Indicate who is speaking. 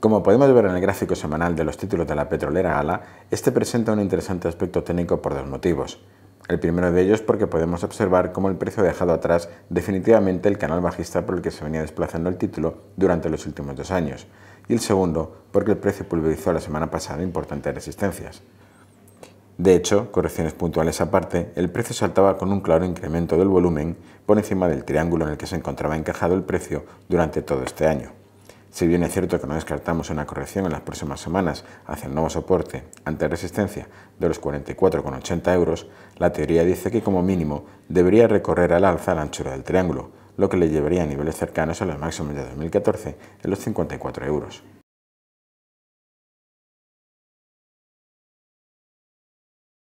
Speaker 1: Como podemos ver en el gráfico semanal de los títulos de la petrolera ALA, este presenta un interesante aspecto técnico por dos motivos. El primero de ellos porque podemos observar cómo el precio ha dejado atrás definitivamente el canal bajista por el que se venía desplazando el título durante los últimos dos años, y el segundo porque el precio pulverizó la semana pasada importantes resistencias. De hecho, correcciones puntuales aparte, el precio saltaba con un claro incremento del volumen por encima del triángulo en el que se encontraba encajado el precio durante todo este año. Si bien es cierto que no descartamos una corrección en las próximas semanas hacia el nuevo soporte ante resistencia de los 44,80 euros, la teoría dice que como mínimo debería recorrer al alza la anchura del triángulo, lo que le llevaría a niveles cercanos a los máximos de 2014 en los 54 euros.